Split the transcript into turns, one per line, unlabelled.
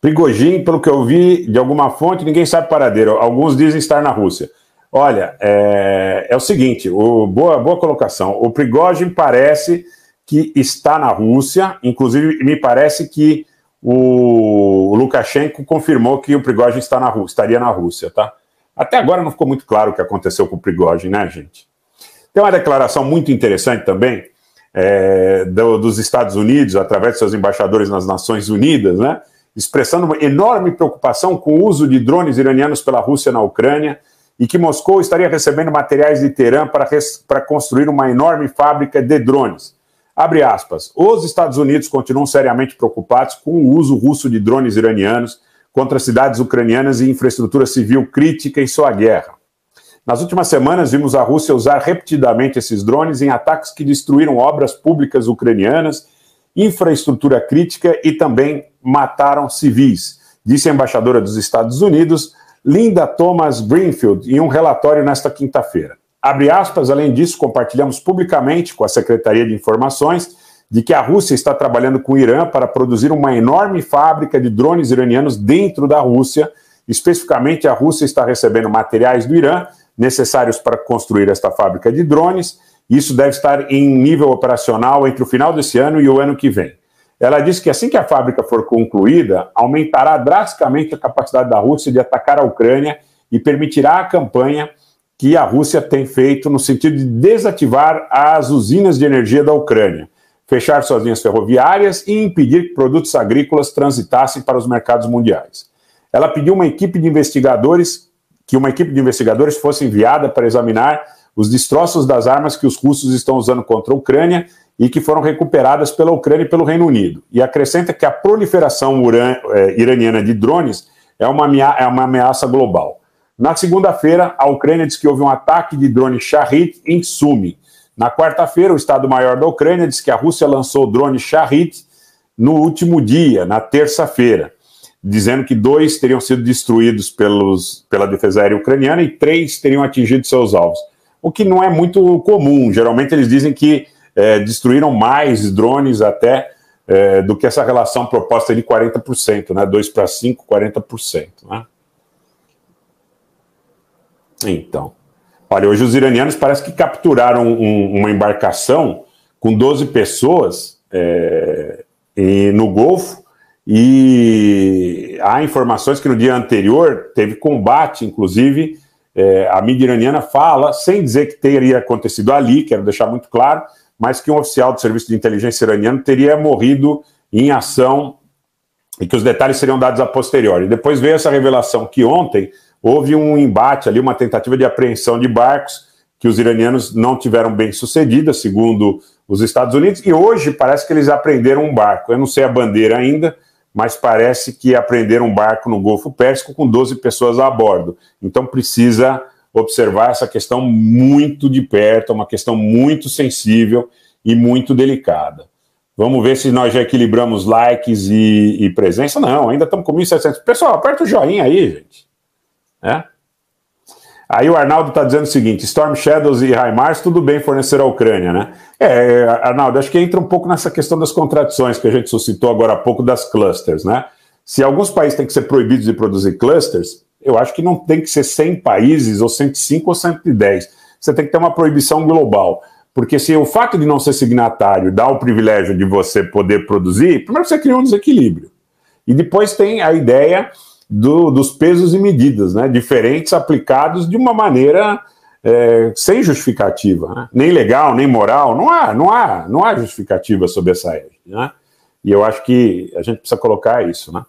Prigogine, pelo que eu vi de alguma fonte, ninguém sabe paradeiro. Alguns dizem estar na Rússia. Olha, é, é o seguinte, o, boa, boa colocação. O Prigogine parece que está na Rússia, inclusive me parece que o, o Lukashenko confirmou que o Prigogine está na Rússia, estaria na Rússia, tá? Até agora não ficou muito claro o que aconteceu com o Prigogine, né, gente? Tem uma declaração muito interessante também é, do, dos Estados Unidos, através de seus embaixadores nas Nações Unidas, né? expressando uma enorme preocupação com o uso de drones iranianos pela Rússia na Ucrânia e que Moscou estaria recebendo materiais de Teherã para, para construir uma enorme fábrica de drones. Abre aspas. Os Estados Unidos continuam seriamente preocupados com o uso russo de drones iranianos contra cidades ucranianas e infraestrutura civil crítica em sua guerra. Nas últimas semanas, vimos a Rússia usar repetidamente esses drones em ataques que destruíram obras públicas ucranianas infraestrutura crítica e também mataram civis, disse a embaixadora dos Estados Unidos, Linda Thomas Greenfield, em um relatório nesta quinta-feira. Abre aspas, além disso, compartilhamos publicamente com a Secretaria de Informações de que a Rússia está trabalhando com o Irã para produzir uma enorme fábrica de drones iranianos dentro da Rússia. Especificamente, a Rússia está recebendo materiais do Irã necessários para construir esta fábrica de drones isso deve estar em nível operacional entre o final desse ano e o ano que vem. Ela disse que assim que a fábrica for concluída, aumentará drasticamente a capacidade da Rússia de atacar a Ucrânia e permitirá a campanha que a Rússia tem feito no sentido de desativar as usinas de energia da Ucrânia, fechar suas linhas ferroviárias e impedir que produtos agrícolas transitassem para os mercados mundiais. Ela pediu uma equipe de investigadores que uma equipe de investigadores fosse enviada para examinar os destroços das armas que os russos estão usando contra a Ucrânia e que foram recuperadas pela Ucrânia e pelo Reino Unido. E acrescenta que a proliferação é, iraniana de drones é uma, é uma ameaça global. Na segunda-feira, a Ucrânia diz que houve um ataque de drone Shahid em Sumi. Na quarta-feira, o Estado-Maior da Ucrânia diz que a Rússia lançou o drone Shahid no último dia, na terça-feira, dizendo que dois teriam sido destruídos pelos, pela defesa aérea ucraniana e três teriam atingido seus alvos o que não é muito comum. Geralmente eles dizem que é, destruíram mais drones até é, do que essa relação proposta de 40%, né? 2 para 5, 40%. Né? Então. Olha, hoje os iranianos parece que capturaram um, uma embarcação com 12 pessoas é, e, no Golfo e há informações que no dia anterior teve combate, inclusive, é, a mídia iraniana fala, sem dizer que teria acontecido ali, quero deixar muito claro, mas que um oficial do serviço de inteligência iraniano teria morrido em ação e que os detalhes seriam dados a posteriori. Depois veio essa revelação que ontem houve um embate ali, uma tentativa de apreensão de barcos que os iranianos não tiveram bem sucedida, segundo os Estados Unidos, e hoje parece que eles apreenderam um barco. Eu não sei a bandeira ainda, mas parece que aprenderam um barco no Golfo Pérsico com 12 pessoas a bordo. Então precisa observar essa questão muito de perto, é uma questão muito sensível e muito delicada. Vamos ver se nós já equilibramos likes e, e presença. Não, ainda estamos com 1.700. Pessoal, aperta o joinha aí, gente. É? Aí o Arnaldo está dizendo o seguinte: Storm Shadows e Raimars, tudo bem fornecer à Ucrânia, né? É, Arnaldo, acho que entra um pouco nessa questão das contradições que a gente suscitou agora há pouco das clusters, né? Se alguns países têm que ser proibidos de produzir clusters, eu acho que não tem que ser 100 países, ou 105 ou 110. Você tem que ter uma proibição global. Porque se o fato de não ser signatário dá o privilégio de você poder produzir, primeiro você cria um desequilíbrio. E depois tem a ideia do, dos pesos e medidas, né? diferentes aplicados de uma maneira é, sem justificativa, né? nem legal, nem moral, não há, não há, não há justificativa sobre essa área, Né? E eu acho que a gente precisa colocar isso. Né?